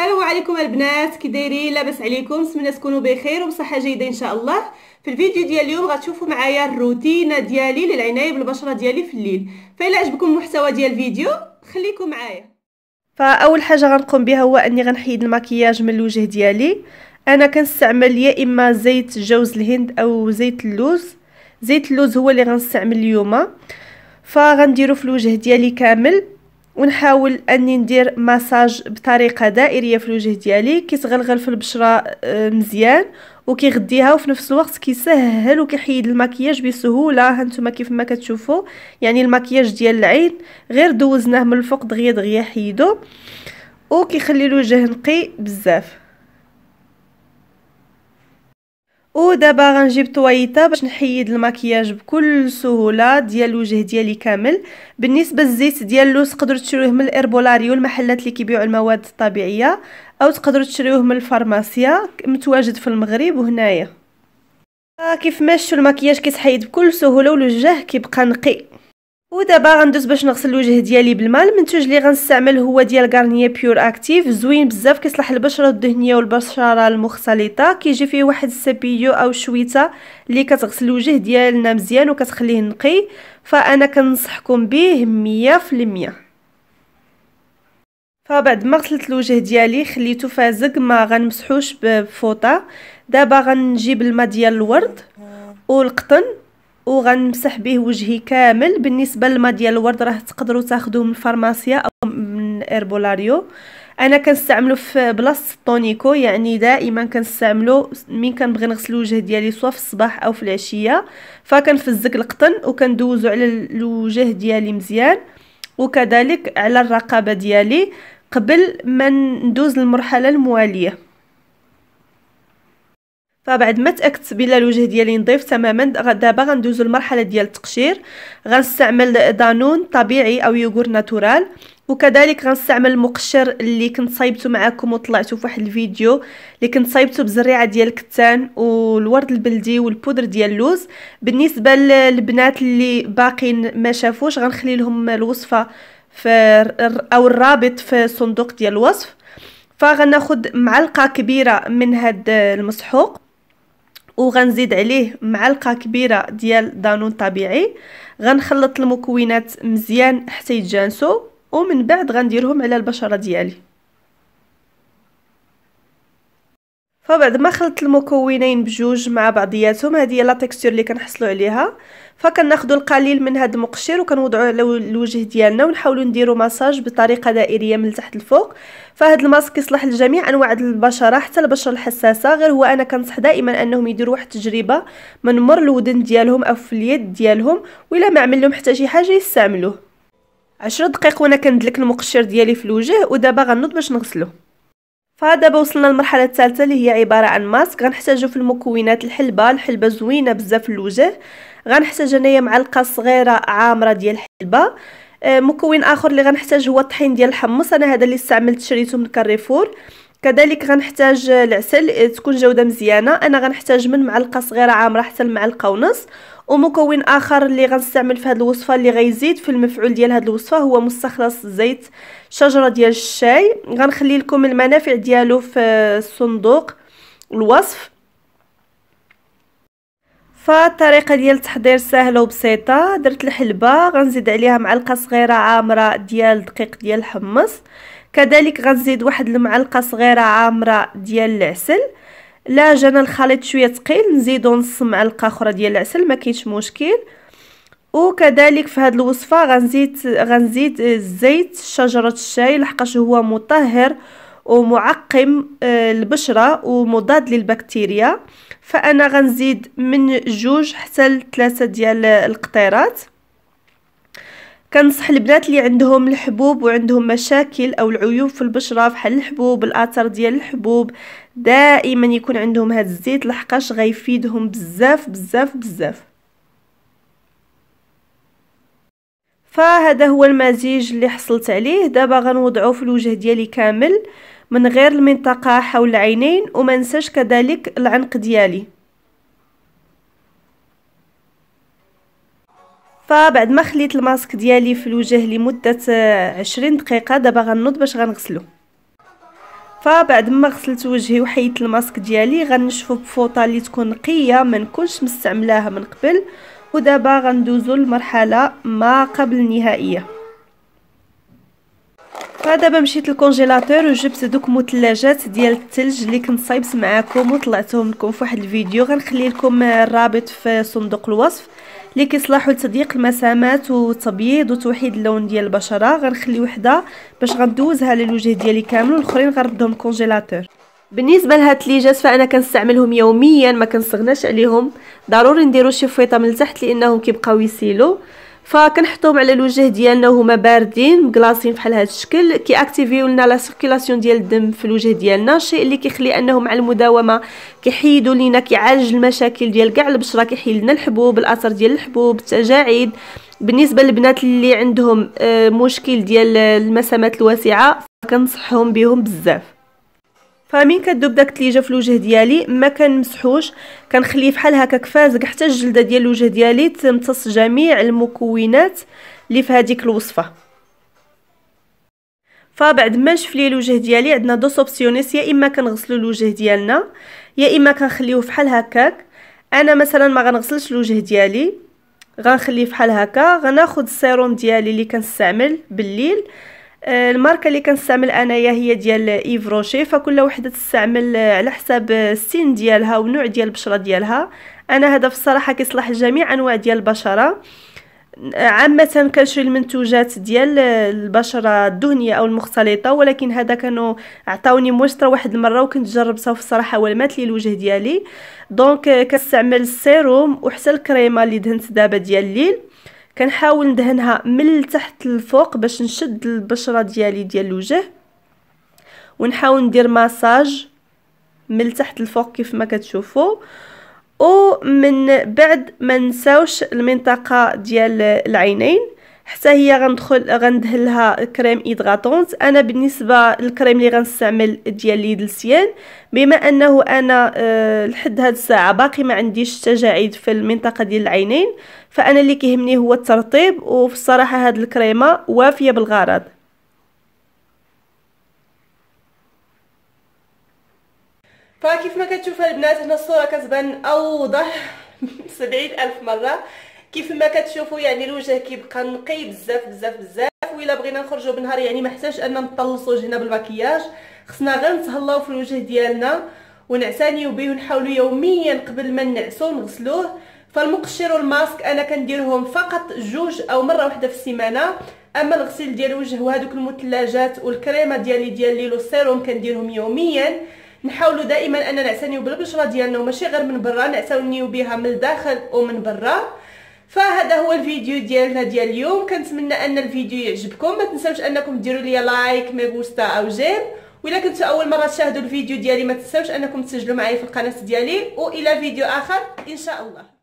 السلام عليكم البنات كي دايرين لاباس عليكم نتمنى تكونوا بخير وبصحه جيده ان شاء الله في الفيديو ديال اليوم غتشوفوا معايا الروتينه ديالي للعنايه بالبشره ديالي في الليل فإلا عجبكم المحتوى ديال الفيديو خليكم معايا فاول حاجه غنقوم بها هو اني غنحيد المكياج من الوجه ديالي انا كنستعمل يا اما زيت جوز الهند او زيت اللوز زيت اللوز هو اللي غنستعمل اليوم فغنديرو في الوجه ديالي كامل ونحاول اني ندير مساج بطريقه دائريه في الوجه ديالي كيتغلغل في البشره آه، مزيان وكيغديها وفي نفس الوقت كيسهل وكيحيد المكياج بسهوله هانتوما كيف ما كتشوفوا يعني المكياج ديال العين غير دوزناه من الفوق دغيا دغيا حيدو وكيخلي الوجه نقي بزاف ودابا غنجيب طويطه باش نحيد المكياج بكل سهوله ديال الوجه ديالي كامل بالنسبه للزيت ديال اللوز تقدروا تشريوه من الاربولاريو المحلات اللي كيبيعوا المواد الطبيعيه او تقدروا تشريوه من الفارماسيا متواجد في المغرب وهنايا آه، كيف ما شفتوا المكياج كيتحيد بكل سهوله والوجه كيبقى نقي ودابا غندوز باش نغسل الوجه ديالي بالماء المنتوج اللي غنستعمل هو ديال غارنيه بيور اكتيف زوين بزاف كيصلح البشره الدهنيه والبشره المختلطه كيجي فيه واحد السبيو او شويته اللي كتغسل الوجه ديالنا مزيان وكتخليه نقي فانا كنصحكم به 100% فبعد ما غسلت الوجه ديالي خليته فازق ما غنمسحوش بفوطه دابا غنجيب الماء ديال الورد والقطن وغنمسح به وجهي كامل بالنسبه للماء ديال الورد راه تقدروا تاخذوه من الفارماسيا او من ايربولاريو انا كنستعملو في بلاصه الطونيكو يعني دائما كنستعملو من كنبغي نغسل الوجه ديالي سوا في الصباح او في العشيه فكنفزك القطن وكندوزو على الوجه ديالي مزيان وكذلك على الرقبه ديالي قبل ما ندوز للمرحله المواليه فبعد ما تاكدت بلا الوجه ديالي نظيف تماما دابا غندوزو المرحله ديال التقشير غنستعمل دانون طبيعي او يوغور ناتورال وكذلك غنستعمل المقشر اللي كنت صايبته معكم وطلعته في واحد الفيديو اللي كنت صايبته بزريعه ديال الكتان والورد البلدي والبودر ديال اللوز بالنسبه للبنات اللي باقين ما شافوش غنخلي لهم الوصفه في او الرابط في صندوق ديال الوصف فغناخد معلقه كبيره من هاد المسحوق وغنزيد عليه معلقه كبيره ديال دانون طبيعي غنخلط المكونات مزيان حتى يتجانسوا ومن بعد غنديرهم على البشره ديالي فبعد ما خلطت المكونين بجوج مع بعضياتهم هذه هي لا تكستور اللي كنحصلوا عليها فكناخذوا القليل من هذا المقشر وكنوضعوه على الوجه ديالنا ونحاولوا نديروا مساج بطريقه دائريه من تحت لفوق فهاد الماسك يصلح لجميع انواع البشره حتى البشره الحساسه غير هو انا كنصح دائما انهم يديروا واحد التجربه من مر الودن ديالهم او في اليد ديالهم ولا ما عمل لهم حتى شي حاجه يستعملوه عشر دقائق وانا كندلك المقشر ديالي في الوجه ودابا غنوض باش نغسله فدابا وصلنا للمرحله الثالثه اللي هي عباره عن ماسك غنحتاجو في المكونات الحلبه الحلبه زوينه بزاف في الوجه غنحتاج انايا معلقه صغيره عامره ديال الحلبه آه، مكون اخر اللي غنحتاج هو الطحين ديال الحمص انا هذا اللي استعملت شريته من كاريفور كذلك غنحتاج العسل آه، تكون جوده مزيانه انا غنحتاج من معلقه صغيره عامره حتى المعلقه ونص ومكون اخر اللي غنستعمل في هذه الوصفه اللي غيزيد في المفعول ديال هذه الوصفه هو مستخلص زيت شجره ديال الشاي غنخلي لكم المنافع ديالو في الصندوق الوصف فالطريقه ديال التحضير سهله وبسيطه درت الحلبه غنزيد عليها معلقه صغيره عامره ديال دقيق ديال الحمص كذلك غنزيد واحد المعلقه صغيره عامره ديال العسل لا جانا الخليط شويه ثقيل نزيدو نص معلقه اخرى ديال العسل ما كاينش مشكل وكذلك في هذه الوصفه غنزيد غنزيد زيت شجره الشاي لحقاش هو مطهر ومعقم آه، البشره ومضاد للبكتيريا فانا غنزيد من جوج حتى لثلاثه ديال القطيرات كنصح البنات اللي عندهم الحبوب وعندهم مشاكل او العيوب في البشره بحال الحبوب الاثر ديال الحبوب دائما يكون عندهم هاد الزيت لحقاش غيفيدهم بزاف بزاف بزاف فهذا هو المزيج اللي حصلت عليه دابا غنوضعو في الوجه ديالي كامل من غير المنطقه حول العينين وما ننساش كذلك العنق ديالي فبعد ما خليت الماسك ديالي في الوجه لمده 20 آه، دقيقه دابا غنوض باش غنغسلو فبعد ما غسلت وجهي وحيدت الماسك ديالي غنشفو بفوطه اللي تكون نقيه ما نكونش مستعملاها من قبل ودابا غندوزو للمرحله ما قبل النهائيه فدابا مشيت للكونجيلاتور وجبت دوك مثلجات ديال الثلج اللي كنت صايبت معاكم وطلعتهم لكم في واحد الفيديو غنخلي لكم آه، الرابط في صندوق الوصف اللي كيصلحوا لتضييق المسامات والتبييض وتوحيد اللون ديال البشره غنخلي وحده باش غندوزها للوجه ديالي كامل والاخرين غنردهم الكونجيلاتور بالنسبه لهاد الثليجات فانا كنستعملهم يوميا ما كنستغناش عليهم ضروري نديرو شي فويطه من التحت لانهم كيبقاو يسيلو فكنحطوهم على الوجه ديالنا وهما باردين مكلاصين بحال هذا الشكل كياكتيفيو لنا لا سيركيلاسيون ديال الدم في الوجه ديالنا الشيء اللي كيخلي انه مع المداومه كيحيدوا لينا كيعالج المشاكل ديال كاع البشره كيحيد لنا الحبوب الاثر ديال الحبوب التجاعيد بالنسبه للبنات اللي عندهم آه، مشكل ديال المسامات الواسعه كنصحهم بهم بزاف فمين كدوب داك التليجه في الوجه ديالي ما كنمسحوش كنخليه بحال هكا فازق حتى الجلده ديال الوجه ديالي تمتص جميع المكونات اللي في هذيك الوصفه فبعد ما نشفلي الوجه ديالي عندنا دو سوبسيونيس يا اما كنغسلوا الوجه ديالنا يا اما كنخليوه بحال هكاك انا مثلا ما غنغسلش الوجه ديالي غنخليه بحال هكا غناخذ السيروم ديالي اللي كنستعمل بالليل آه، الماركه اللي كنستعمل انايا هي ديال ايف روشي فكل وحده تستعمل آه، على حساب السن ديالها ونوع ديال البشره ديالها انا هذا في الصراحه كيصلح لجميع انواع ديال البشره آه، عامه كنشري المنتوجات ديال البشره الدهنيه او المختلطه ولكن هذا كانوا عطاوني موشطره واحد المره وكنت جربتها في الصراحه ولمات لي الوجه ديالي دونك كنستعمل السيروم وحتى الكريمه اللي دهنت دابا ديال الليل كنحاول ندهنها من التحت للفوق باش نشد البشره ديالي ديال الوجه ونحاول ندير مساج من التحت للفوق كيف ما كتشوفوا ومن بعد ما نساوش المنطقه ديال العينين حتى هي غندخل غندهلها كريم ايدغاطونت انا بالنسبه للكريم اللي غنستعمل ديال السيان بما انه انا أه لحد هاد الساعه باقي ما عنديش تجاعيد في المنطقه ديال العينين فانا اللي كيهمني هو الترطيب وفي الصراحه هاد الكريمه وافيه بالغرض فكيف ما كتشوف البنات هنا الصوره كتبان اوضح سبعين الف مره كيف ما كتشوفوا يعني الوجه كيبقى نقي بزاف بزاف بزاف وإلا بغينا نخرجوا بالنهار يعني ما حتاش أننا نطلصوا وجهنا بالمكياج خصنا غير نتهلاو في الوجه ديالنا ونعتنيو به ونحاولوا يوميا قبل ما نعسو نغسلوه فالمقشر والماسك انا كنديرهم فقط جوج او مره واحده في السيمانه اما الغسيل ديال الوجه وهذوك المثلجات والكريمه ديالي ديال ليلو سيروم كنديرهم يوميا نحاولوا دائما اننا نعتنيو بالبشره ديالنا وماشي غير من برا نعتنيو بها من الداخل ومن برا فهذا هو الفيديو ديالنا ديال اليوم كنتمنى ان الفيديو يعجبكم ما تنساوش انكم ديروا لي لايك ميغوستا او جيم وإلا كنتو اول مره تشاهدوا الفيديو ديالي ما تنساوش انكم تسجلوا معايا في القناه ديالي والى فيديو اخر ان شاء الله